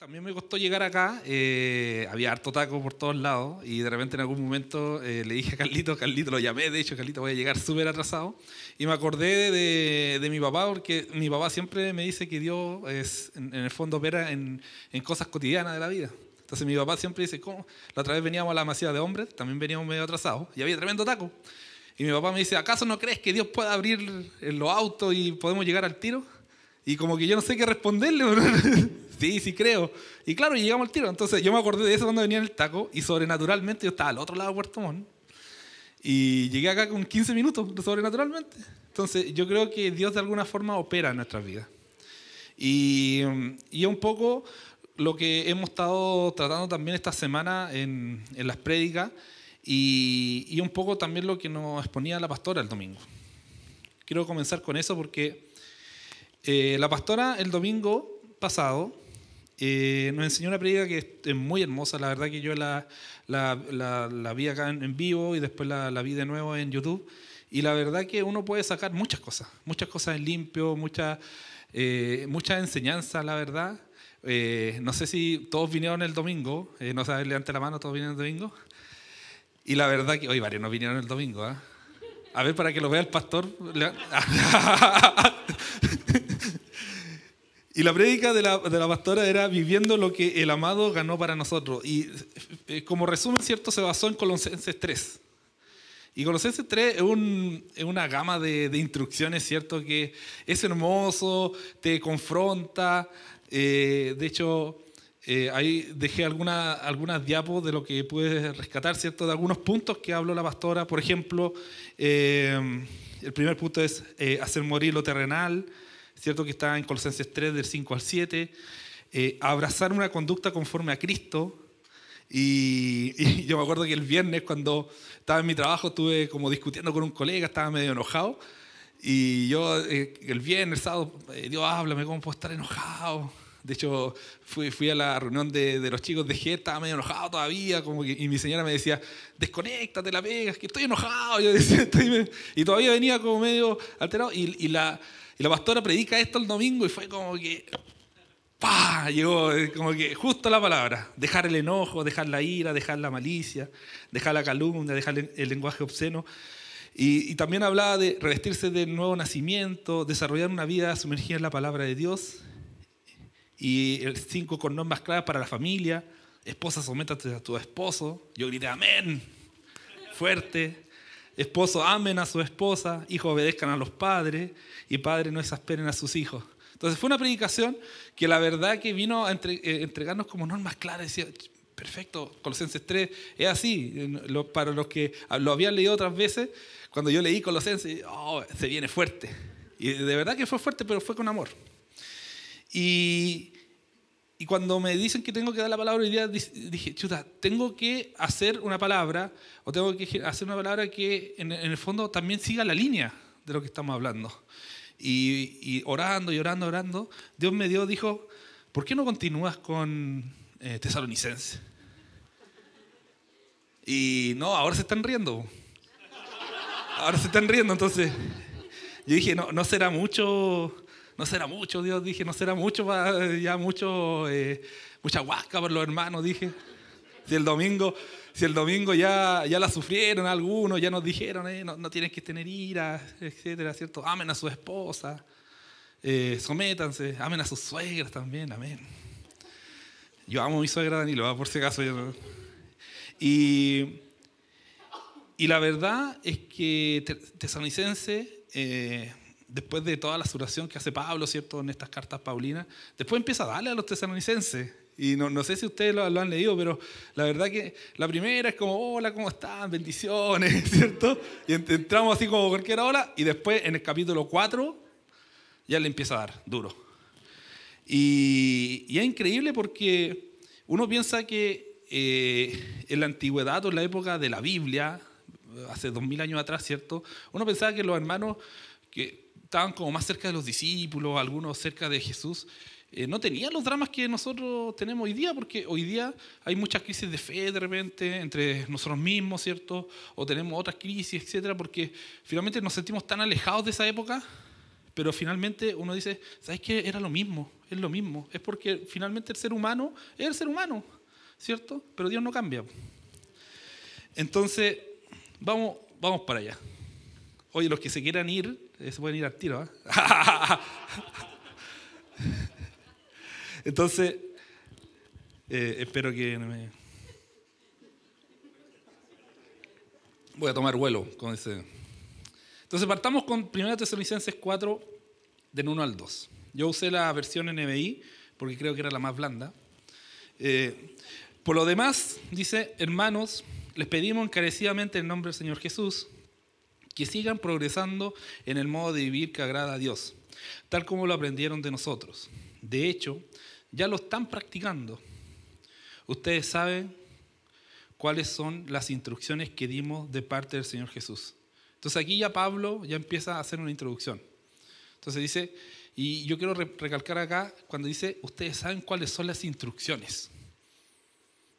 También me costó llegar acá, eh, había harto taco por todos lados y de repente en algún momento eh, le dije a Carlito, Carlito lo llamé, de hecho Carlito voy a llegar súper atrasado y me acordé de, mi papá porque mi papá siempre me dice que Dios es, en, el fondo opera en, cosas cotidianas de la vida. Entonces mi papá siempre dice, ¿cómo? La otra vez veníamos a la masía de hombres, también veníamos medio atrasados y había tremendo taco. Y mi papá me dice, ¿acaso no crees que Dios pueda abrir eh, los autos y podemos llegar al tiro? Y como que yo no sé qué responderle. sí, sí creo. Y claro, llegamos al tiro. Entonces yo me acordé de eso cuando venía en el taco y sobrenaturalmente yo estaba al otro lado de Puerto Montt. Y llegué acá con 15 minutos, sobrenaturalmente. Entonces yo creo que Dios de alguna forma opera en nuestras vidas. Y, y un poco lo que hemos estado tratando también esta semana en, en las prédicas y, y, un poco también lo que nos exponía la pastora el domingo. Quiero comenzar con eso porque eh, la pastora el domingo pasado eh, nos enseñó una predica que es muy hermosa, la verdad que yo la, la, vi acá en, vivo y después la, vi de nuevo en YouTube. Y la verdad que uno puede sacar muchas cosas, muchas cosas en limpio, muchas mucha eh, enseñanzas, la verdad. Eh, no sé si todos vinieron el domingo, no sabes, levante la mano, todos vinieron el domingo. Y la verdad que, hoy varios no vinieron el domingo, ¿ah? A ver, para que lo vea el pastor. Y la prédica de la, pastora era viviendo lo que el amado ganó para nosotros. Y eh, eh, como resumen, ¿cierto? Se basó en Colosenses 3. Y Colosenses 3 es, una gama de, instrucciones, ¿cierto? Que es hermoso, te confronta. Eh, de hecho, ahí dejé algunas diapos de lo que puedes rescatar, ¿cierto? De algunos puntos que habló la pastora. Por ejemplo, el primer punto es hacer morir lo terrenal ¿cierto? Que está en Colosenses 3, del 5 al 7. Eh, abrazar una conducta conforme a Cristo. Y, yo me acuerdo que el viernes, cuando estaba en mi trabajo, estuve como discutiendo con un colega, estaba medio enojado. Y yo, eh, el viernes, el sábado, eh, Dios, háblame, ¿cómo puedo estar enojado? De hecho, fui, fui a la reunión de, de los chicos de G, estaba medio enojado todavía, como que, y mi señora me decía, desconéctate la pegas, que estoy enojado. y todavía venía como medio alterado. Y, y la, y la pastora predica esto el domingo y fue como que. ¡Pah! Llegó eh, como que justo la palabra. Dejar el enojo, dejar la ira, dejar la malicia, dejar la calumnia, dejar el lenguaje obsceno. Y, también hablaba de revestirse del nuevo nacimiento, desarrollar una vida sumergida en la palabra de Dios. Y el 5 con normas claras para la familia. Esposa, sométate a tu esposo. Yo grité, amén. Fuerte. Esposo, amen a su esposa, hijos obedezcan a los padres y padres no exasperen a sus hijos. Entonces fue una predicación que la verdad que vino a eh, entregarnos como normas claras. Decía, perfecto, Colosenses 3 es así. para los que lo habían leído otras veces, cuando yo leí Colosenses, oh, se viene fuerte. Y de verdad que fue fuerte, pero fue con amor. Y, y cuando me dicen que tengo que dar la palabra hoy día, dije, chuta, tengo que hacer una palabra, o tengo que hacer una palabra que en, el fondo también siga la línea de lo que estamos hablando. Y, y orando y orando, Dios me dio, dijo, ¿por qué no continúas con eh, Tesalonicense? Y no, ahora se están riendo. Ahora se están riendo, entonces yo dije, no, no será mucho no será mucho, Dios, dije, no será mucho, ya mucho, eh, mucha huasca por los hermanos, dije. Si el domingo, si el domingo ya, ya la sufrieron algunos, ya nos dijeron, eh, no, tienes que tener ira, etcétera, ¿cierto? Amen a su esposa, eh, sométanse, amen a sus suegras también, amén. Yo amo a mi suegra Danilo, ah, por si acaso. Yo y, la verdad es que tesonicense después de toda la suración que hace Pablo, ¿cierto?, en estas cartas paulinas, después empieza a darle a los tesalonicenses. Y no, sé si ustedes lo, han leído, pero la verdad que la primera es como, hola, ¿cómo están? Bendiciones, ¿cierto? Y entramos así como cualquier hola, y después en el capítulo 4 ya le empieza a dar, duro. Y, es increíble porque uno piensa que eh, en la antigüedad o en la época de la Biblia, hace dos mil años atrás, ¿cierto? Uno pensaba que los hermanos que estaban como más cerca de los discípulos, algunos cerca de Jesús, eh, no tenían los dramas que nosotros tenemos hoy día, porque hoy día hay muchas crisis de fe de repente entre nosotros mismos, ¿cierto? O tenemos otras crisis, etcétera, porque finalmente nos sentimos tan alejados de esa época, pero finalmente uno dice, ¿sabes qué? Era lo mismo, es lo mismo. Es porque finalmente el ser humano es el ser humano, ¿cierto? Pero Dios no cambia. Entonces, vamos, vamos para allá. Oye, los que se quieran ir, se pueden ir al tiro. ¿ah? ¿eh? Entonces, espero que Voy a tomar vuelo con ese. Entonces, partamos con 1 Tesalonicenses 4, del 1 al 2. Yo usé la versión NBI porque creo que era la más blanda. Eh, por lo demás, dice, hermanos, les pedimos encarecidamente en nombre del Señor Jesús que sigan progresando en el modo de vivir que agrada a Dios, tal como lo aprendieron de nosotros. De hecho, ya lo están practicando. Ustedes saben cuáles son las instrucciones que dimos de parte del Señor Jesús. Entonces aquí ya Pablo ya empieza a hacer una introducción. Entonces dice, y yo quiero recalcar acá cuando dice, ustedes saben cuáles son las instrucciones.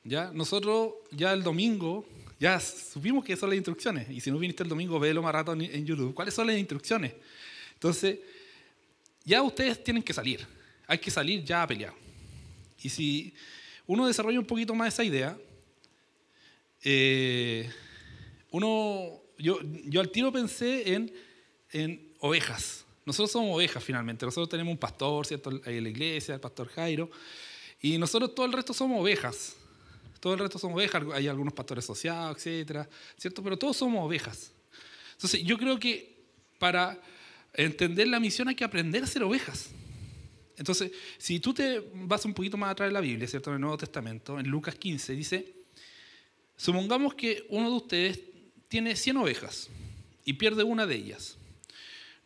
¿Ya? Nosotros ya el domingo ya supimos que son las instrucciones. Y si no viniste el domingo, velo más rato en YouTube. ¿Cuáles son las instrucciones? Entonces, ya ustedes tienen que salir. Hay que salir ya a pelear. Y si uno desarrolla un poquito más esa idea, eh, uno, yo, yo, al tiro pensé en, en, ovejas. Nosotros somos ovejas finalmente. Nosotros tenemos un pastor, ¿cierto? Hay la iglesia, el pastor Jairo. Y nosotros todo el resto somos ovejas. Todo el resto son ovejas, hay algunos pastores asociados, etcétera, ¿cierto? Pero todos somos ovejas. Entonces, yo creo que para entender la misión hay que aprender a ser ovejas. Entonces, si tú te vas un poquito más atrás de la Biblia, ¿cierto? En el Nuevo Testamento, en Lucas 15, dice, supongamos que uno de ustedes tiene 100 ovejas y pierde una de ellas.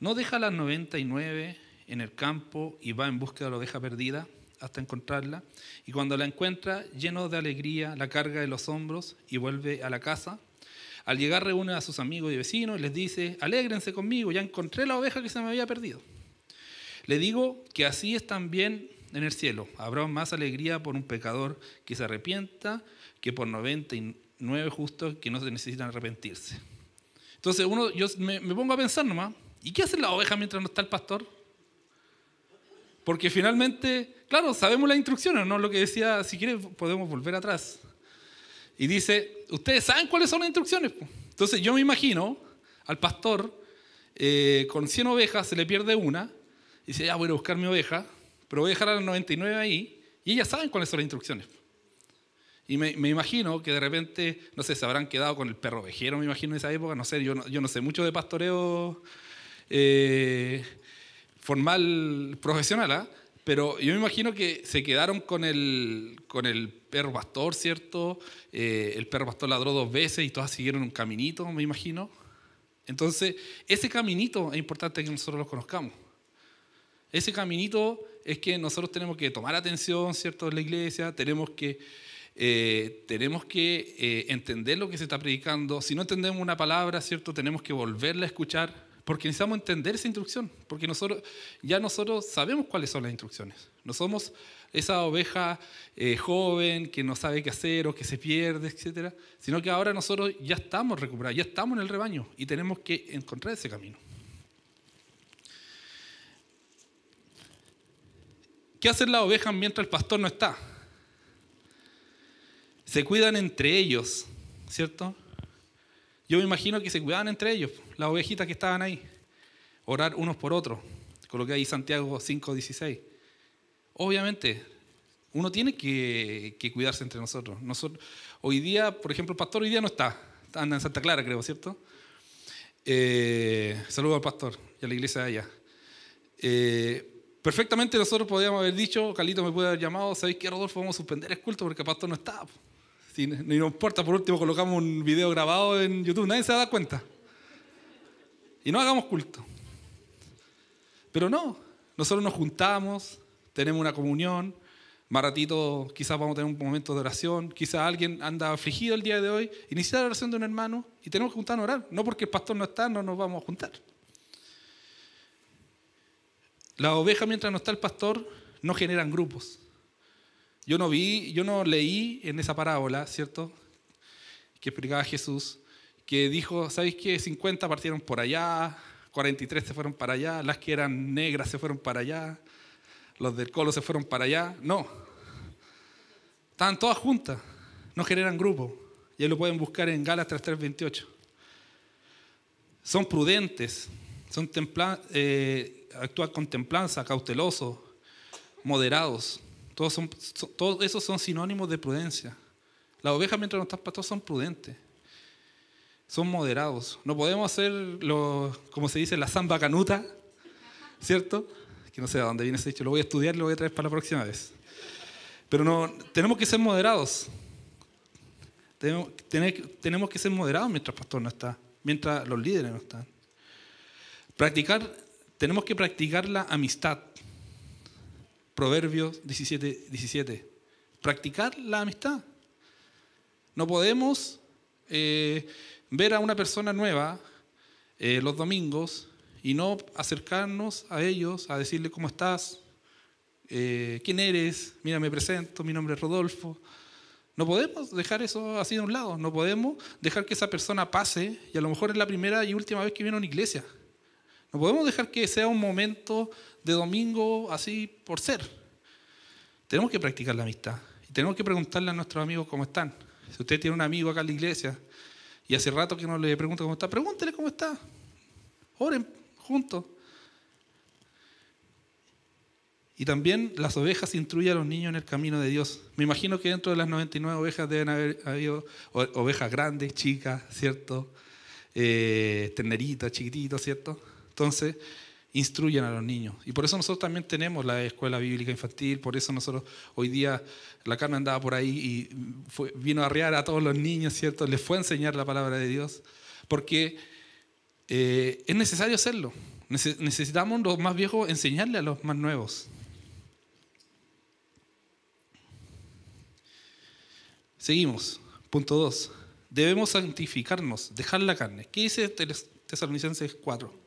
¿No deja las 99 en el campo y va en busca de la oveja perdida? hasta encontrarla, y cuando la encuentra, lleno de alegría, la carga de los hombros y vuelve a la casa. Al llegar reúne a sus amigos y vecinos, y les dice, alégrense conmigo, ya encontré la oveja que se me había perdido. Le digo que así es también en el cielo. Habrá más alegría por un pecador que se arrepienta que por 99 justos que no se necesitan arrepentirse. Entonces uno, yo me, me pongo a pensar nomás, ¿y qué hace la oveja mientras no está el pastor? Porque finalmente, claro, sabemos las instrucciones, ¿no? Lo que decía, si quieres podemos volver atrás. Y dice, ustedes saben cuáles son las instrucciones. Entonces yo me imagino al pastor eh, con 100 ovejas, se le pierde una, y dice, ya voy a buscar mi oveja, pero voy a dejar a las 99 ahí, y ellas saben cuáles son las instrucciones. Y me, imagino que de repente, no sé, se habrán quedado con el perro vejero, me imagino, en esa época. No sé, yo no, yo no sé mucho de pastoreo eh, formal profesional, ¿ah? Pero yo me imagino que se quedaron con el, con el perro pastor, ¿cierto? Eh, el perro pastor ladró dos veces y todas siguieron un caminito, me imagino. Entonces, ese caminito es importante que nosotros lo conozcamos. Ese caminito es que nosotros tenemos que tomar atención, ¿cierto?, en la iglesia, tenemos que, eh, tenemos que eh, entender lo que se está predicando. Si no entendemos una palabra, ¿cierto?, tenemos que volverla a escuchar porque necesitamos entender esa instrucción, porque nosotros ya nosotros sabemos cuáles son las instrucciones. No somos esa oveja eh, joven que no sabe qué hacer o que se pierde, etcétera, sino que ahora nosotros ya estamos recuperados, ya estamos en el rebaño y tenemos que encontrar ese camino. ¿Qué hacen las ovejas mientras el pastor no está? Se cuidan entre ellos, ¿cierto? Yo me imagino que se cuidaban entre ellos, las ovejitas que estaban ahí, orar unos por otros, coloqué ahí Santiago 5.16. Obviamente, uno tiene que, cuidarse entre nosotros. nosotros. Hoy día, por ejemplo, el pastor hoy día no está, anda en Santa Clara, creo, ¿cierto? Eh, saludo al pastor y a la iglesia de allá. Eh, perfectamente nosotros podríamos haber dicho, Calito me puede haber llamado, ¿sabéis qué, Rodolfo? Vamos a suspender el culto porque el pastor no está. Si no, importa, por último colocamos un video grabado en YouTube, nadie se da cuenta. Y no hagamos culto. Pero no, nosotros nos juntamos, tenemos una comunión, más ratito quizás vamos a tener un momento de oración, quizás alguien anda afligido el día de hoy, iniciar la oración de un hermano y tenemos que juntarnos a orar, no porque el pastor no está, no nos vamos a juntar. La oveja mientras no está el pastor no generan grupos. Yo no vi, yo no leí en esa parábola, ¿cierto? Que explicaba Jesús, que dijo, ¿sabéis qué? 50 partieron por allá, 43 se fueron para allá, las que eran negras se fueron para allá, los del colo se fueron para allá. No. Estaban todas juntas, no generan grupo. ya lo pueden buscar en Gálatas 3.28. Son prudentes, son eh, actúan con templanza, cautelosos, moderados. Todos, esos son sinónimos de prudencia. Las ovejas mientras no están pastores son prudentes. Son moderados. No podemos hacer, como se dice, la zamba canuta, ¿cierto? Que no sé de dónde viene ese dicho. Lo voy a estudiar y lo voy a traer para la próxima vez. Pero no, tenemos que ser moderados. Tenemos, tenemos que ser moderados mientras el pastor no está, mientras los líderes no están. Practicar, tenemos que practicar la amistad. Proverbios 17, 17. Practicar la amistad. No podemos eh, ver a una persona nueva eh, los domingos y no acercarnos a ellos, a decirle cómo estás, eh, quién eres, mira, me presento, mi nombre es Rodolfo. No podemos dejar eso así de un lado, no podemos dejar que esa persona pase y a lo mejor es la primera y última vez que viene a una iglesia. No podemos dejar que sea un momento de domingo así por ser. Tenemos que practicar la amistad. Y tenemos que preguntarle a nuestros amigos cómo están. Si usted tiene un amigo acá en la iglesia y hace rato que no le pregunta cómo está, pregúntele cómo está. Oren juntos. Y también las ovejas instruyen a los niños en el camino de Dios. Me imagino que dentro de las 99 ovejas deben haber habido ovejas grandes, chicas, ¿cierto? Eh, chiquititos, ¿cierto? Entonces, instruyen a los niños. Y por eso nosotros también tenemos la escuela bíblica infantil, por eso nosotros hoy día, la carne andaba por ahí y vino a arrear a todos los niños, ¿cierto? Les fue a enseñar la palabra de Dios, porque eh, es necesario hacerlo. Necesitamos los más viejos enseñarle a los más nuevos. Seguimos. Punto 2. Debemos santificarnos, dejar la carne. ¿Qué dice Tesalonicenses 4?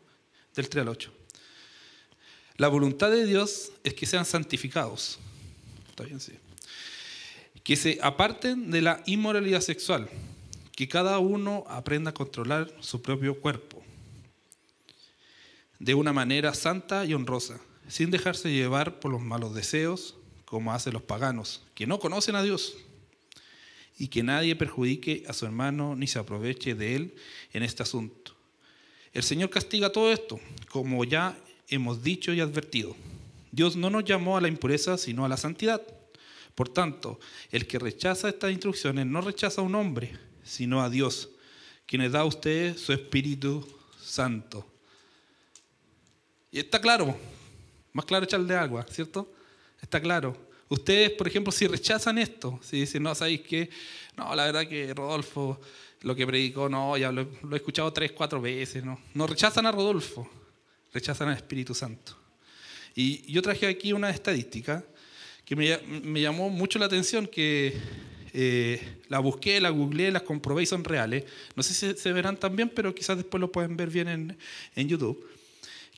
del 3 al 8. La voluntad de Dios es que sean santificados. Que se aparten de la inmoralidad sexual. Que cada uno aprenda a controlar su propio cuerpo. De una manera santa y honrosa. Sin dejarse llevar por los malos deseos, como hacen los paganos, que no conocen a Dios. Y que nadie perjudique a su hermano ni se aproveche de él en este asunto el Señor castiga todo esto, como ya hemos dicho y advertido. Dios no nos llamó a la impureza, sino a la santidad. Por tanto, el que rechaza estas instrucciones no rechaza a un hombre, sino a Dios, quien le da a ustedes su Espíritu Santo. Y está claro, más claro echarle agua, ¿cierto? Está claro. Ustedes, por ejemplo, si rechazan esto, si dicen, no, ¿sabéis qué? No, la verdad que Rodolfo, lo que predicó, no, ya lo, he escuchado tres, cuatro veces, no. No rechazan a Rodolfo, rechazan al Espíritu Santo. Y yo traje aquí una estadística que me, llamó mucho la atención, que eh, la busqué, la googleé, las comprobé y son reales. No sé si se verán también, pero quizás después lo pueden ver bien en, YouTube.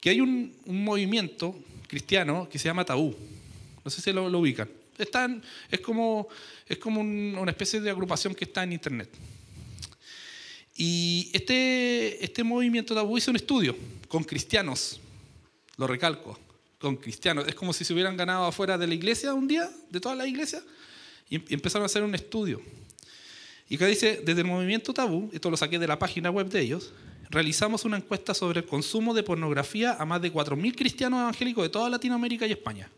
Que hay un, un movimiento cristiano que se llama Tabú. No sé si lo, ubican. Están, es como, es como una especie de agrupación que está en Internet. Y este, este movimiento tabú hizo un estudio con cristianos, lo recalco, con cristianos. Es como si se hubieran ganado afuera de la iglesia un día, de toda la iglesia, y em, empezaron a hacer un estudio. Y acá dice, desde el movimiento tabú, esto lo saqué de la página web de ellos, realizamos una encuesta sobre el consumo de pornografía a más de 4.000 cristianos evangélicos de toda Latinoamérica y España.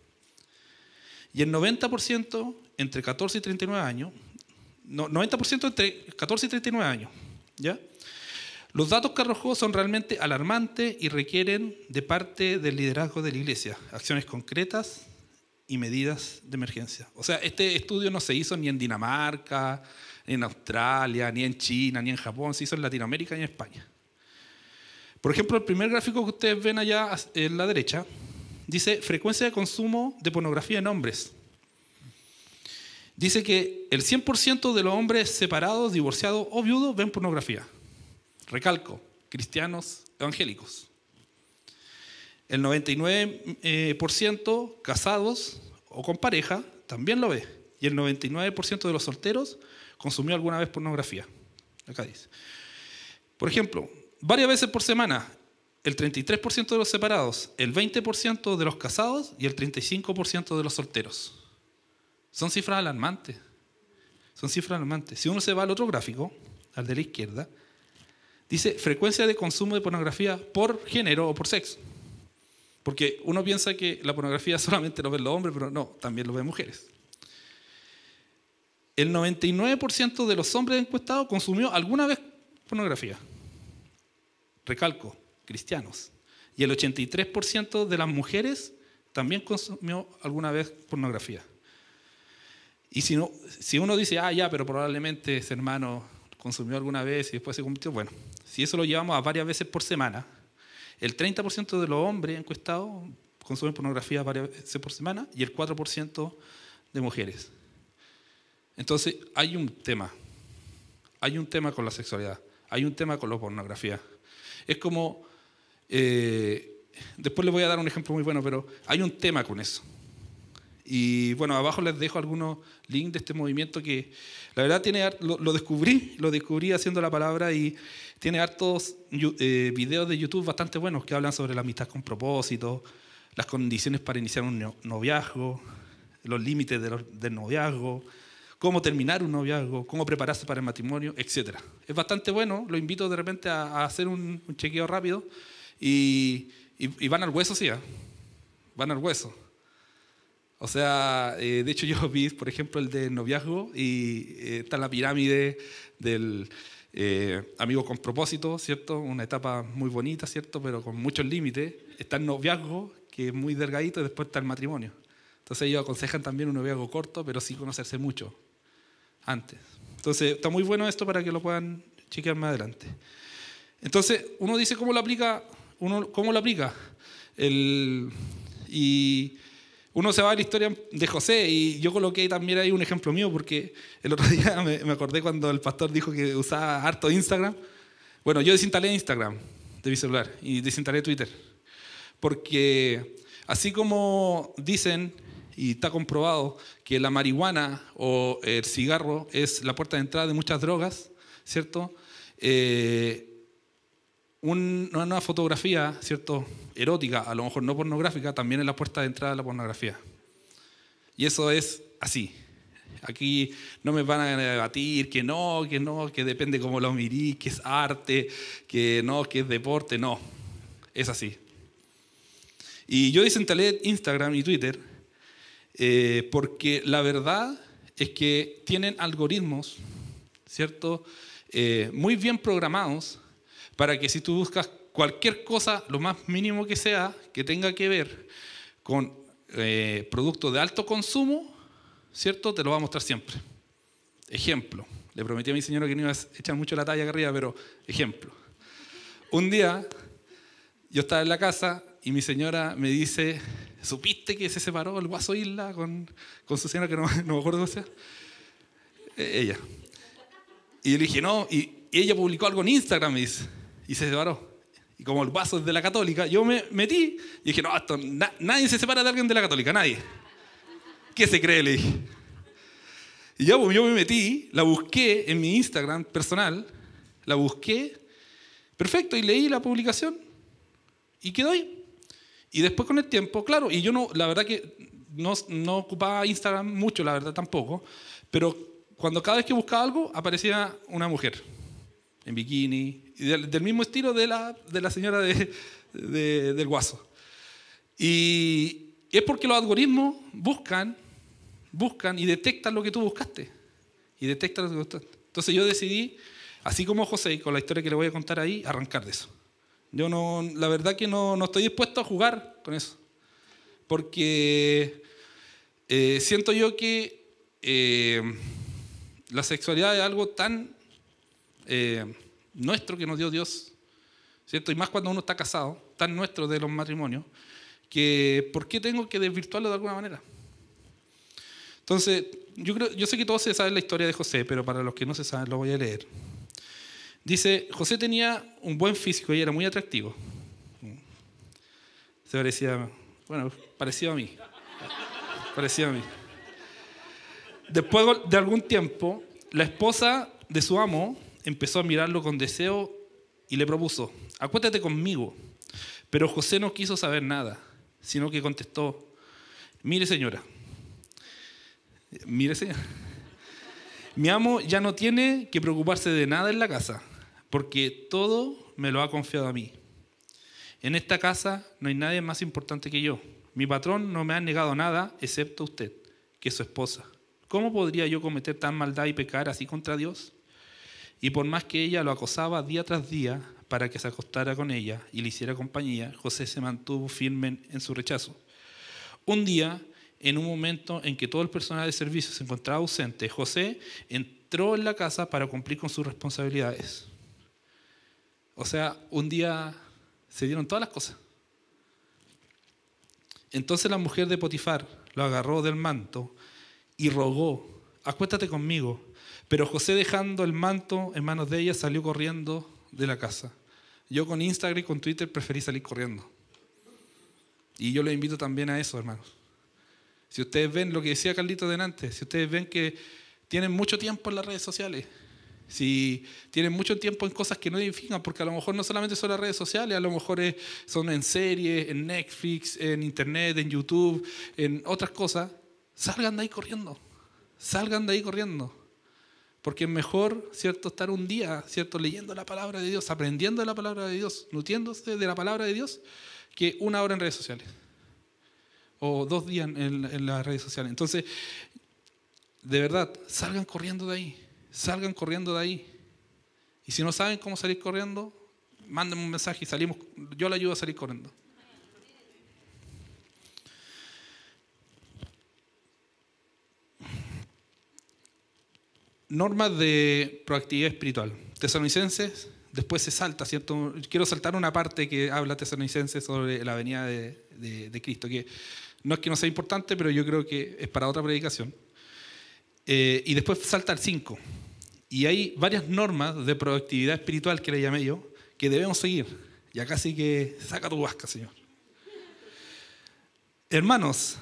Y el 90% entre 14 y 39 años, no, 90% entre 14 y 39 años, ¿ya? Los datos que arrojó son realmente alarmantes y requieren de parte del liderazgo de la Iglesia acciones concretas y medidas de emergencia. O sea, este estudio no se hizo ni en Dinamarca, ni en Australia, ni en China, ni en Japón, se hizo en Latinoamérica y en España. Por ejemplo, el primer gráfico que ustedes ven allá eh, en la derecha Dice frecuencia de consumo de pornografía en hombres. Dice que el 100% de los hombres separados, divorciados o viudos ven pornografía. Recalco, cristianos evangélicos. El 99% casados o con pareja también lo ve. Y el 99% de los solteros consumió alguna vez pornografía. Acá dice. Por ejemplo, varias veces por semana el 33% de los separados, el 20% de los casados y el 35% de los solteros. Son cifras alarmantes. Son cifras alarmantes. Si uno se va al otro gráfico, al de la izquierda, dice frecuencia de consumo de pornografía por género o por sexo. Porque uno piensa que la pornografía solamente lo ven los hombres, pero no, también lo ven mujeres. El 99% de los hombres encuestados consumió alguna vez pornografía. Recalco, cristianos. Y el 83% de las mujeres también consumió alguna vez pornografía. Y si, uno dice, ah, ya, pero probablemente ese hermano consumió alguna vez y después se convirtió, bueno, si eso lo llevamos a varias veces por semana, el 30% de los hombres encuestados consumen pornografía varias veces por semana y el 4% de mujeres. Entonces, hay un tema. Hay un tema con la sexualidad. Hay un tema con la pornografía. Es como eh, después les voy a dar un ejemplo muy bueno, pero hay un tema con eso. Y bueno, abajo les dejo algunos links de este movimiento que la verdad tiene lo, descubrí, lo descubrí haciendo la palabra y tiene hartos eh, videos de YouTube bastante buenos que hablan sobre la amistad con propósito, las condiciones para iniciar un noviazgo, los límites del, noviazgo, cómo terminar un noviazgo, cómo prepararse para el matrimonio, etc. Es bastante bueno, lo invito de repente a, hacer un chequeo rápido. Y, van al hueso, sí, ¿eh? van al hueso. O sea, eh, de hecho yo vi, por ejemplo, el de noviazgo y eh, está la pirámide del eh, amigo con propósito, ¿cierto? Una etapa muy bonita, ¿cierto? Pero con muchos límites. Está el noviazgo, que es muy delgadito, y después está el matrimonio. Entonces ellos aconsejan también un noviazgo corto, pero sin conocerse mucho antes. Entonces está muy bueno esto para que lo puedan chequear más adelante. Entonces uno dice cómo lo aplica uno, ¿cómo lo aplica? El, y uno se va a la historia de José y yo coloqué también ahí un ejemplo mío porque el otro día me, acordé cuando el pastor dijo que usaba harto Instagram. Bueno, yo desinstalé Instagram de mi celular y desinstalé Twitter. Porque así como dicen y está comprobado que la marihuana o el cigarro es la puerta de entrada de muchas drogas, ¿cierto? Eh, una fotografía, ¿cierto? Erótica, a lo mejor no pornográfica, también es la puerta de entrada a la pornografía. Y eso es así. Aquí no me van a debatir que no, que no, que depende cómo lo mirí, que es arte, que no, que es deporte, no. Es así. Y yo desinstalé Instagram y Twitter eh, porque la verdad es que tienen algoritmos, ¿cierto? Eh, muy bien programados para que si tú buscas cualquier cosa, lo más mínimo que sea, que tenga que ver con eh, productos de alto consumo, ¿cierto? Te lo va a mostrar siempre. Ejemplo, le prometí a mi señora que no iba a echar mucho la talla acá arriba, pero ejemplo. Un día yo estaba en la casa y mi señora me dice, ¿supiste que se separó el guaso Isla con, con su señora que no, me acuerdo cómo sea? E-, ella. Y yo le dije, no, y, ella publicó algo en Instagram, me dice y se separó. Y como el vaso es de la católica, yo me metí y dije, no, esto, nadie se separa de alguien de la católica, nadie. ¿Qué se cree? Le Y yo, yo me metí, la busqué en mi Instagram personal, la busqué, perfecto, y leí la publicación y quedó ahí. Y después con el tiempo, claro, y yo no, la verdad que no, no ocupaba Instagram mucho, la verdad tampoco, pero cuando cada vez que buscaba algo aparecía una mujer, en bikini, del, mismo estilo de la, señora del guaso. Y es porque los algoritmos buscan, buscan y detectan lo que tú buscaste. Y detectan lo que buscaste. Entonces yo decidí, así como José, con la historia que le voy a contar ahí, arrancar de eso. Yo no, la verdad que no, estoy dispuesto a jugar con eso. Porque eh, siento yo que eh, la sexualidad es algo tan eh, nuestro que nos dio Dios, ¿cierto? Y más cuando uno está casado, tan nuestro de los matrimonios, que ¿por qué tengo que desvirtuarlo de alguna manera? Entonces, yo, creo, yo sé que todos se saben la historia de José, pero para los que no se saben, lo voy a leer. Dice, José tenía un buen físico y era muy atractivo. Se parecía, bueno, parecido a mí. Parecido a mí. Después de algún tiempo, la esposa de su amo empezó a mirarlo con deseo y le propuso, acuéstate conmigo. Pero José no quiso saber nada, sino que contestó, mire señora, mire señora, mi amo ya no tiene que preocuparse de nada en la casa, porque todo me lo ha confiado a mí. En esta casa no hay nadie más importante que yo. Mi patrón no me ha negado nada, excepto usted, que es su esposa. ¿Cómo podría yo cometer tan maldad y pecar así contra Dios? Y por más que ella lo acosaba día tras día para que se acostara con ella y le hiciera compañía, José se mantuvo firme en su rechazo. Un día, en un momento en que todo el personal de servicio se encontraba ausente, José entró en la casa para cumplir con sus responsabilidades. O sea, un día se dieron todas las cosas. Entonces la mujer de Potifar lo agarró del manto y rogó, acuéstate conmigo. Pero José dejando el manto en manos de ella salió corriendo de la casa. Yo con Instagram y con Twitter preferí salir corriendo. Y yo le invito también a eso, hermanos. Si ustedes ven lo que decía Carlito delante, si ustedes ven que tienen mucho tiempo en las redes sociales, si tienen mucho tiempo en cosas que no edifican, porque a lo mejor no solamente son las redes sociales, a lo mejor son en series, en Netflix, en Internet, en YouTube, en otras cosas, salgan de ahí corriendo. Salgan de ahí corriendo. Porque es mejor, ¿cierto?, estar un día, ¿cierto?, leyendo la palabra de Dios, aprendiendo la palabra de Dios, nutriéndose de la palabra de Dios, que una hora en redes sociales. O dos días en, las redes sociales. Entonces, de verdad, salgan corriendo de ahí. Salgan corriendo de ahí. Y si no saben cómo salir corriendo, mándenme un mensaje y salimos. Yo le ayudo a salir corriendo. normas de proactividad espiritual. Tesalonicenses, después se salta, ¿cierto? Quiero saltar una parte que habla Tesalonicenses sobre la venida de, Cristo, que no es que no sea importante, pero yo creo que es para otra predicación. Eh, y después salta el 5. Y hay varias normas de proactividad espiritual, que le llamé yo, que debemos seguir. Y acá sí que saca tu vasca, Señor. Hermanos,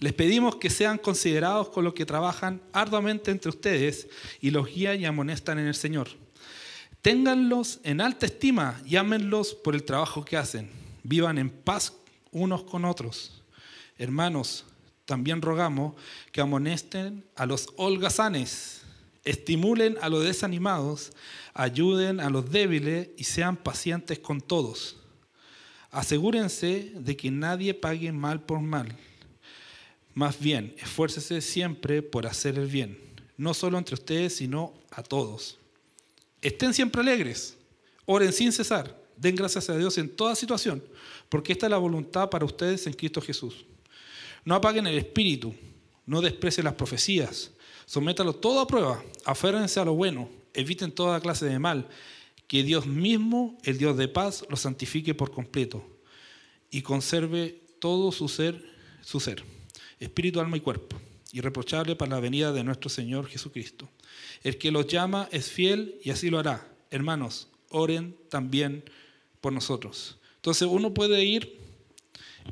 les pedimos que sean considerados con los que trabajan arduamente entre ustedes y los guían y amonestan en el Señor. Ténganlos en alta estima y ámenlos por el trabajo que hacen. Vivan en paz unos con otros. Hermanos, también rogamos que amonesten a los holgazanes, estimulen a los desanimados, ayuden a los débiles y sean pacientes con todos. Asegúrense de que nadie pague mal por mal más bien, esfuércese siempre por hacer el bien, no solo entre ustedes, sino a todos. Estén siempre alegres, oren sin cesar, den gracias a Dios en toda situación, porque esta es la voluntad para ustedes en Cristo Jesús. No apaguen el espíritu, no desprecien las profecías, sométalo todo a prueba, aférrense a lo bueno, eviten toda clase de mal, que Dios mismo, el Dios de paz, lo santifique por completo y conserve todo su ser, su ser espíritu, alma y cuerpo, irreprochable para la venida de nuestro Señor Jesucristo. El que los llama es fiel y así lo hará. Hermanos, oren también por nosotros. Entonces uno puede ir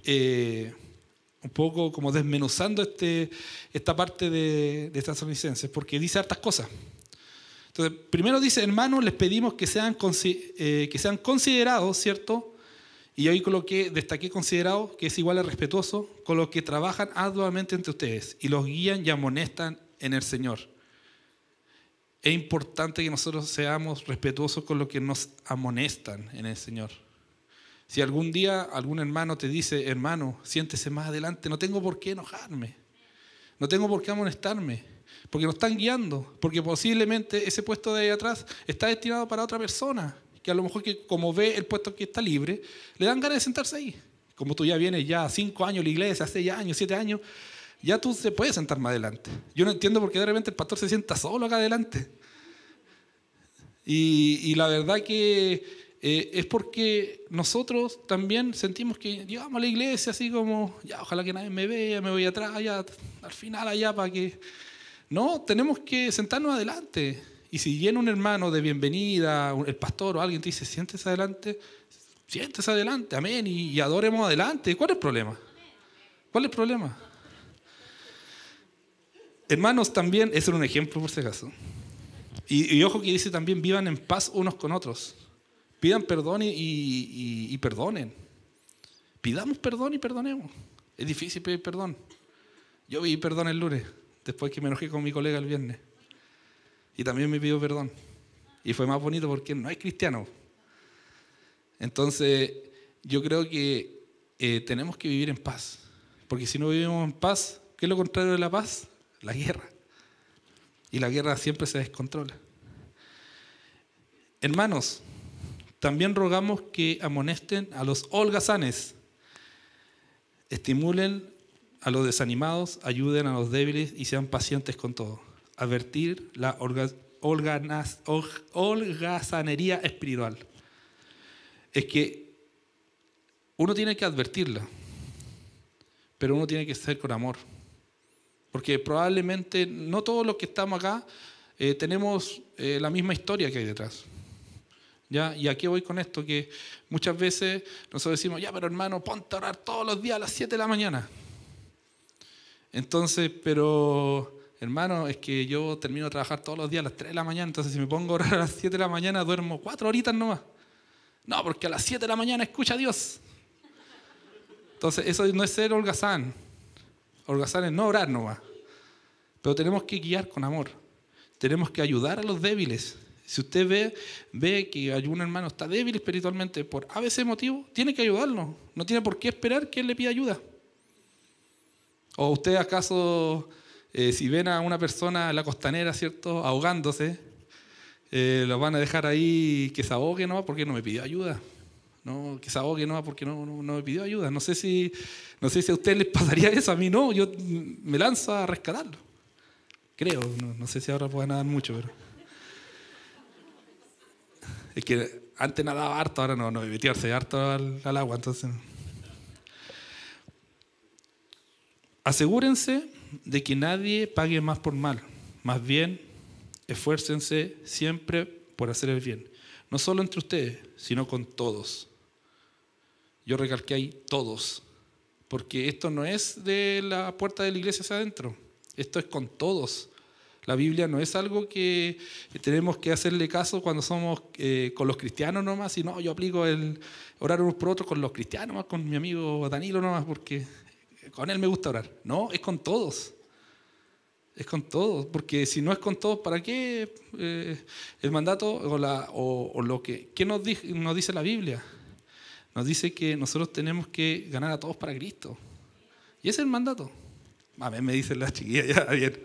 eh, un poco como desmenuzando este, esta parte de, de Tesalonicenses, porque dice hartas cosas. Entonces, primero dice, hermanos, les pedimos que sean, eh, que sean considerados, ¿cierto? Y hoy que destaqué considerado, que es igual a respetuoso, con lo que trabajan arduamente entre ustedes y los guían y amonestan en el Señor. Es importante que nosotros seamos respetuosos con lo que nos amonestan en el Señor. Si algún día algún hermano te dice, hermano, siéntese más adelante, no tengo por qué enojarme, no tengo por qué amonestarme, porque nos están guiando, porque posiblemente ese puesto de ahí atrás está destinado para otra persona que a lo mejor que como ve el puesto que está libre, le dan ganas de sentarse ahí. Como tú ya vienes ya cinco años a la iglesia, seis años, siete años, ya tú se puedes sentar más adelante. Yo no entiendo por qué de repente el pastor se sienta solo acá adelante. Y, la verdad que eh, es porque nosotros también sentimos que llegamos a la iglesia así como, ya, ojalá que nadie me vea, me voy atrás, allá, al final allá para que... No, tenemos que sentarnos adelante. Y si viene un hermano de bienvenida, el pastor o alguien te dice, siéntese adelante, siéntese adelante, amén, y, adoremos adelante. ¿Cuál es el problema? ¿Cuál es el problema? Hermanos, también, ese era un ejemplo por si acaso. Y, ojo que dice también, vivan en paz unos con otros. Pidan perdón y, perdonen. Pidamos perdón y perdonemos. Es difícil pedir perdón. Yo vi perdón el lunes, después que me enojé con mi colega el viernes. Y también me pidió perdón. Y fue más bonito porque no hay cristiano. Entonces, yo creo que eh, tenemos que vivir en paz. Porque si no vivimos en paz, ¿qué es lo contrario de la paz? La guerra. Y la guerra siempre se descontrola. Hermanos, también rogamos que amonesten a los holgazanes, estimulen a los desanimados, ayuden a los débiles y sean pacientes con todo advertir la holgazanería espiritual. Es que uno tiene que advertirla, pero uno tiene que ser con amor. Porque probablemente no todos los que estamos acá eh, tenemos eh, la misma historia que hay detrás. ¿Ya? ¿Y aquí voy con esto? Que muchas veces nosotros decimos, ya, pero hermano, ponte a orar todos los días a las 7 de la mañana. Entonces, pero hermano, es que yo termino de trabajar todos los días a las 3 de la mañana, entonces si me pongo a orar a las 7 de la mañana, duermo 4 horitas nomás. No, porque a las 7 de la mañana escucha a Dios. Entonces, eso no es ser holgazán. Holgazán es no orar nomás. Pero tenemos que guiar con amor. Tenemos que ayudar a los débiles. Si usted ve, ve que un hermano está débil espiritualmente por ABC motivo, tiene que ayudarlo. No tiene por qué esperar que él le pida ayuda. ¿O usted acaso eh, si ven a una persona en la costanera, ¿cierto?, ahogándose, eh, los van a dejar ahí que se ahogue, ¿no? Porque no me pidió ayuda. No, que se ahogue, ¿no? Porque no, me pidió ayuda. No sé, si, no sé si a ustedes les pasaría eso, a mí no. Yo me lanzo a rescatarlo. Creo, no, sé si ahora puedo nadar mucho, pero... Es que antes nadaba harto, ahora no, no me metí harto al, al agua, entonces... Asegúrense de que nadie pague más por mal. Más bien, esfuércense siempre por hacer el bien. No solo entre ustedes, sino con todos. Yo recalqué ahí todos, porque esto no es de la puerta de la iglesia hacia adentro, esto es con todos. La Biblia no es algo que tenemos que hacerle caso cuando somos eh, con los cristianos nomás, sino yo aplico el orar unos por otros con los cristianos, con mi amigo Danilo nomás, porque con él me gusta orar. No, es con todos. Es con todos, porque si no es con todos, ¿para qué eh, el mandato o, lo que... ¿Qué nos, dice la Biblia? Nos dice que nosotros tenemos que ganar a todos para Cristo. Y ese es el mandato. A ver, me dicen las chiquillas, ya, bien.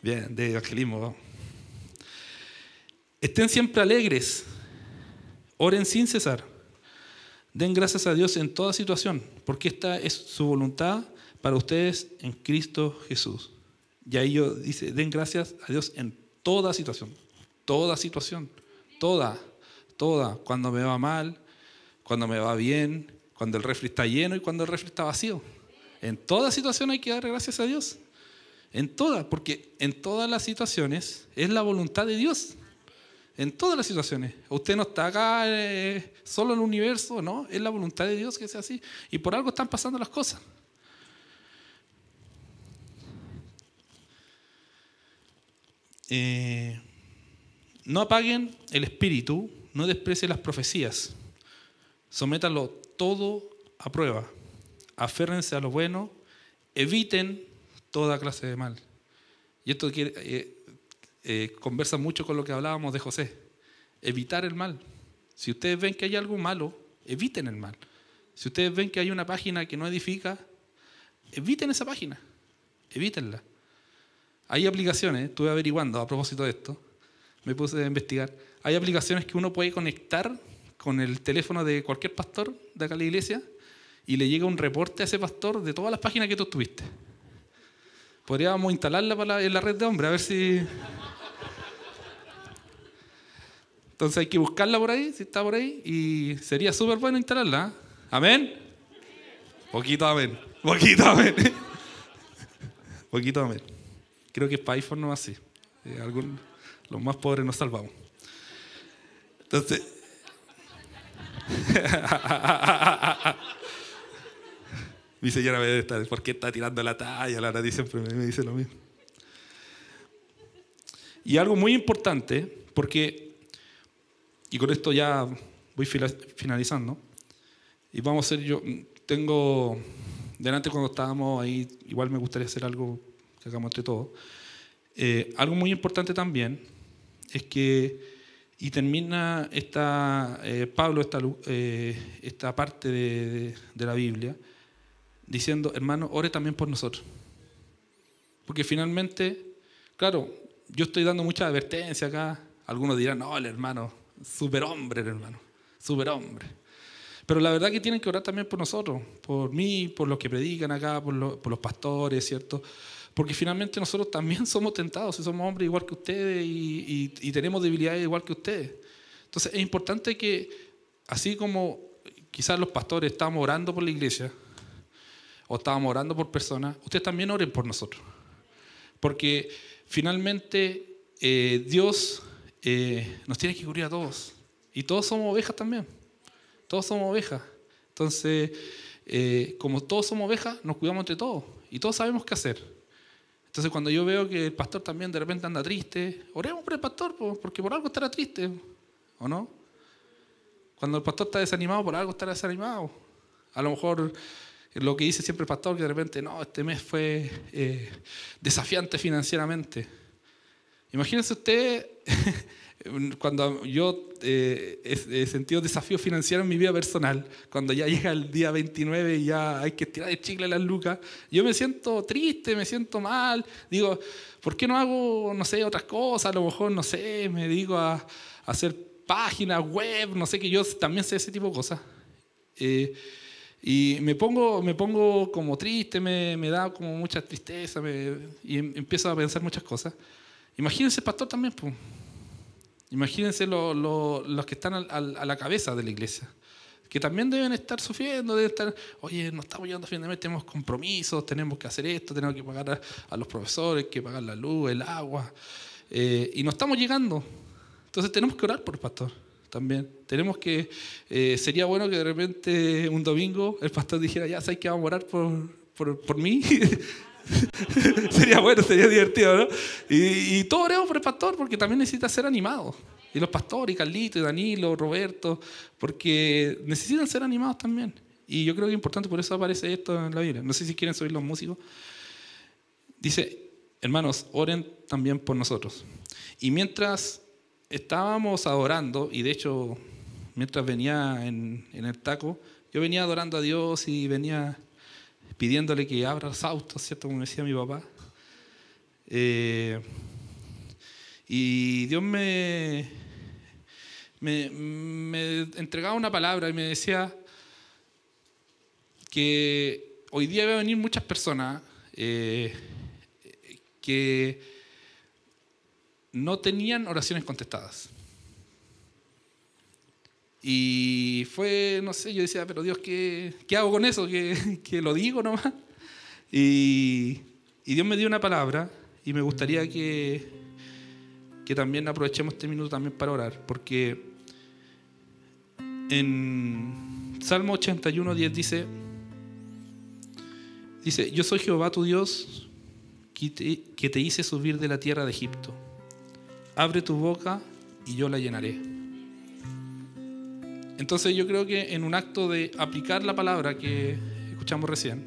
Bien, de evangelismo. Estén siempre alegres. Oren sin cesar. Den gracias a Dios en toda situación, porque esta es su voluntad para ustedes en Cristo Jesús. Y ahí yo dice, den gracias a Dios en toda situación, toda situación, toda, toda, cuando me va mal, cuando me va bien, cuando el refri está lleno y cuando el refri está vacío. En toda situación hay que dar gracias a Dios. En toda, porque en todas las situaciones es la voluntad de Dios. En todas las situaciones. Usted no está acá eh, solo en el universo, no. Es la voluntad de Dios que sea así. Y por algo están pasando las cosas. Eh, no apaguen el espíritu, no desprecien las profecías. Sométalo todo a prueba. Aférrense a lo bueno, eviten toda clase de mal. Y esto quiere, eh, conversan eh, conversa mucho con lo que hablábamos de José. Evitar el mal. Si ustedes ven que hay algo malo, eviten el mal. Si ustedes ven que hay una página que no edifica, eviten esa página. Evítenla. Hay aplicaciones, estuve averiguando a propósito de esto, me puse a investigar. Hay aplicaciones que uno puede conectar con el teléfono de cualquier pastor de acá de la iglesia y le llega un reporte a ese pastor de todas las páginas que tú tuviste. Podríamos instalarla en la red de hombre a ver si entonces hay que buscarla por ahí, si está por ahí, y sería súper bueno instalarla. ¿ah? ¿Amén? Poquito amén. Poquito amén. Poquito amén. Creo que para iPhone no así. Eh, los más pobres nos salvamos. Entonces. Mi señora me debe estar, ¿por qué está tirando la talla? La nariz siempre me dice lo mismo. Y algo muy importante, porque y con esto ya voy finalizando. Y vamos a hacer, yo tengo, delante cuando estábamos ahí, igual me gustaría hacer algo que hagamos entre todos. Eh, algo muy importante también es que, y termina esta, eh, Pablo esta, eh, esta parte de, la Biblia diciendo, hermano, ore también por nosotros. Porque finalmente, claro, yo estoy dando mucha advertencia acá. Algunos dirán, no, el hermano Superhombre, hermano. hombre... Pero la verdad que tienen que orar también por nosotros, por mí, por los que predican acá, por, los pastores, ¿cierto? Porque finalmente nosotros también somos tentados y somos hombres igual que ustedes y, tenemos debilidades igual que ustedes. Entonces es importante que, así como quizás los pastores estamos orando por la iglesia o estamos orando por personas, ustedes también oren por nosotros. Porque finalmente eh, Dios eh, nos tiene que cubrir a todos. Y todos somos ovejas también. Todos somos ovejas. Entonces, eh, como todos somos ovejas, nos cuidamos entre todos. Y todos sabemos qué hacer. Entonces, cuando yo veo que el pastor también de repente anda triste, oremos por el pastor, porque por algo estará triste. ¿O no? Cuando el pastor está desanimado, por algo estará desanimado. A lo mejor lo que dice siempre el pastor, que de repente, no, este mes fue eh, desafiante financieramente. Imagínense usted cuando yo eh, he sentido desafío financiero en mi vida personal, cuando ya llega el día 29 y ya hay que tirar de chicle las lucas, yo me siento triste, me siento mal, digo, ¿por qué no hago, no sé, otras cosas? A lo mejor, no sé, me digo a, hacer páginas web, no sé, que yo también sé ese tipo de cosas. Eh, y me pongo, me pongo como triste, me, da como mucha tristeza y em, empiezo a pensar muchas cosas. Imagínense, pastor, también. Imagínense los que están a la cabeza de la iglesia, que también deben estar sufriendo, deben estar, oye, no estamos llegando a tenemos compromisos, tenemos que hacer esto, tenemos que pagar a, los profesores, que pagar la luz, el agua, eh, y no estamos llegando. Entonces tenemos que orar por el pastor también. Tenemos que, eh, sería bueno que de repente un domingo el pastor dijera, ya sabes que vamos a orar por, por, por mí. sería bueno, sería divertido, ¿no? Y, y todo oremos por el pastor porque también necesita ser animado. Y los pastores, y Carlito, y Danilo, Roberto, porque necesitan ser animados también. Y yo creo que es importante, por eso aparece esto en la Biblia. No sé si quieren subir los músicos. Dice, hermanos, oren también por nosotros. Y mientras estábamos adorando, y de hecho, mientras venía en el taco, yo venía adorando a Dios y venía pidiéndole que abra los autos, ¿cierto? Como decía mi papá. Eh, y Dios me, me, entregaba una palabra y me decía que hoy día iba a venir muchas personas eh, que no tenían oraciones contestadas. Y fue, no sé, yo decía, ah, pero Dios, ¿qué, hago con eso? ¿Que, lo digo nomás? Y, y, Dios me dio una palabra y me gustaría que, que también aprovechemos este minuto también para orar, porque en Salmo 81, 10 dice, dice, yo soy Jehová tu Dios, que te hice subir de la tierra de Egipto. Abre tu boca y yo la llenaré. Entonces yo creo que en un acto de aplicar la palabra que escuchamos recién,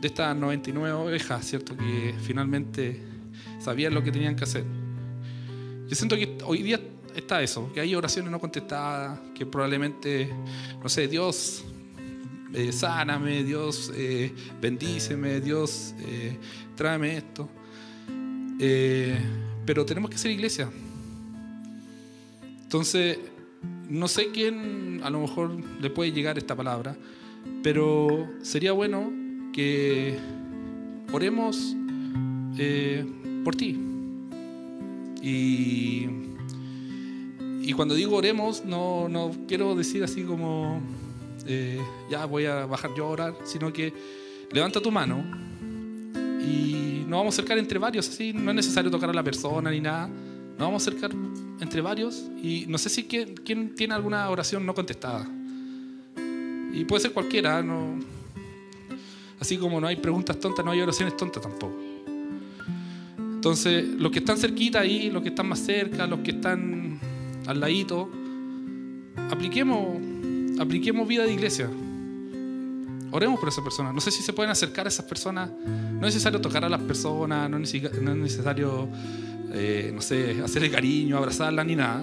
de estas 99 ovejas, ¿cierto? Que finalmente sabían lo que tenían que hacer. Yo siento que hoy día está eso, que hay oraciones no contestadas, que probablemente, no sé, Dios eh, sáname, Dios eh, bendíceme, Dios eh, tráeme esto. pero tenemos que ser iglesia. Entonces, no sé quién a lo mejor le puede llegar esta palabra, pero sería bueno que oremos eh, por ti. Y, cuando digo oremos, no, no quiero decir así como, eh, ya voy a bajar yo a orar, sino que levanta tu mano y nos vamos a acercar entre varios, así no es necesario tocar a la persona ni nada nos vamos a acercar entre varios y no sé si quién tiene alguna oración no contestada. Y puede ser cualquiera, ¿eh? no, así como no hay preguntas tontas, no hay oraciones tontas tampoco. Entonces, los que están cerquita ahí, los que están más cerca, los que están al ladito, apliquemos, apliquemos vida de iglesia. Oremos por esas personas. No sé si se pueden acercar a esas personas. No es necesario tocar a las personas, no no es necesario eh, no sé, hacerle cariño, abrazarla, ni nada.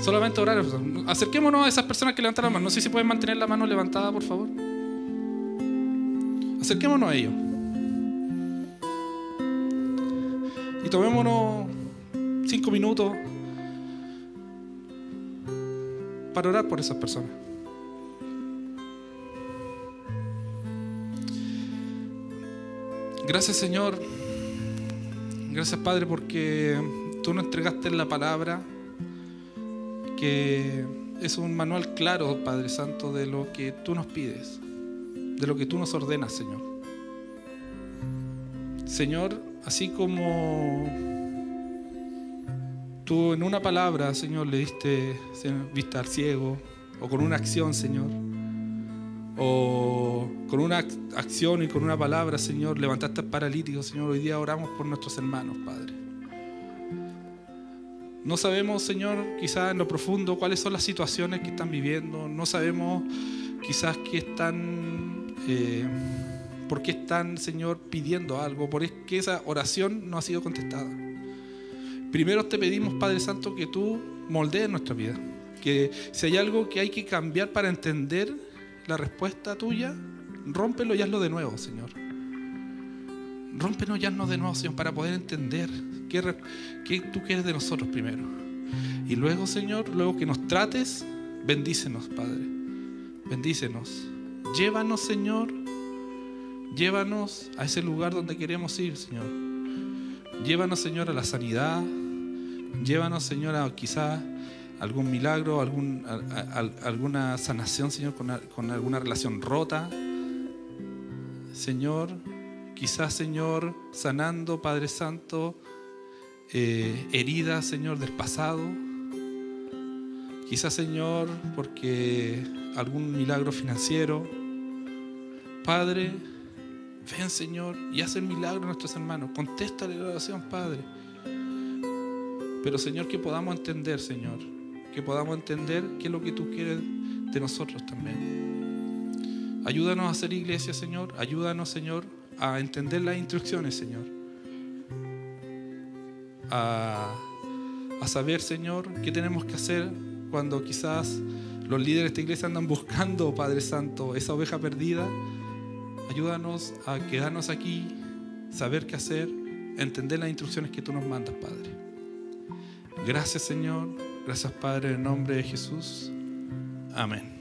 Solamente orar. Pues, acerquémonos a esas personas que levantan la mano. No sé si pueden mantener la mano levantada, por favor. Acerquémonos a ellos. Y tomémonos cinco minutos para orar por esas personas. Gracias Señor Gracias Padre porque tú nos entregaste la palabra que es un manual claro, Padre Santo, de lo que tú nos pides, de lo que tú nos ordenas, Señor. Señor, así como tú en una palabra, Señor, le diste vista al ciego, o con una acción, Señor, o con una acción y con una palabra, Señor, levantaste al paralítico, Señor. Hoy día oramos por nuestros hermanos, Padre. No sabemos, Señor, quizás en lo profundo cuáles son las situaciones que están viviendo. No sabemos quizás qué están, eh, por qué están, Señor, pidiendo algo, por qué esa oración no ha sido contestada. Primero te pedimos, Padre Santo, que tú moldees nuestra vida. Que si hay algo que hay que cambiar para entender la respuesta tuya, rómpelo y hazlo de nuevo, Señor. Rómpenos y haznos de nuevo, Señor, para poder entender qué, tú quieres de nosotros primero. Y luego, Señor, luego que nos trates, bendícenos, Padre. Bendícenos. Llévanos, Señor. Llévanos a ese lugar donde queremos ir, Señor. Llévanos, Señor, a la sanidad. Llévanos, Señor, a quizá algún milagro, alguna sanación, Señor, con alguna relación rota. Señor, quizás Señor, sanando, Padre Santo, herida, eh, heridas, Señor, del pasado. Quizás, Señor, porque algún milagro financiero. Padre, ven, Señor, y haz el milagro a nuestros hermanos. Contesta la oración, Padre. Pero, Señor, que podamos entender, Señor, que podamos entender qué es lo que tú quieres de nosotros también. Ayúdanos a hacer iglesia, Señor. Ayúdanos, Señor, a entender las instrucciones, Señor. A, a saber, Señor, qué tenemos que hacer cuando quizás los líderes de esta iglesia andan buscando, Padre Santo, esa oveja perdida. Ayúdanos a quedarnos aquí, saber qué hacer, entender las instrucciones que tú nos mandas, Padre. Gracias, Señor. Gracias, Padre, en el nombre de Jesús. Amén.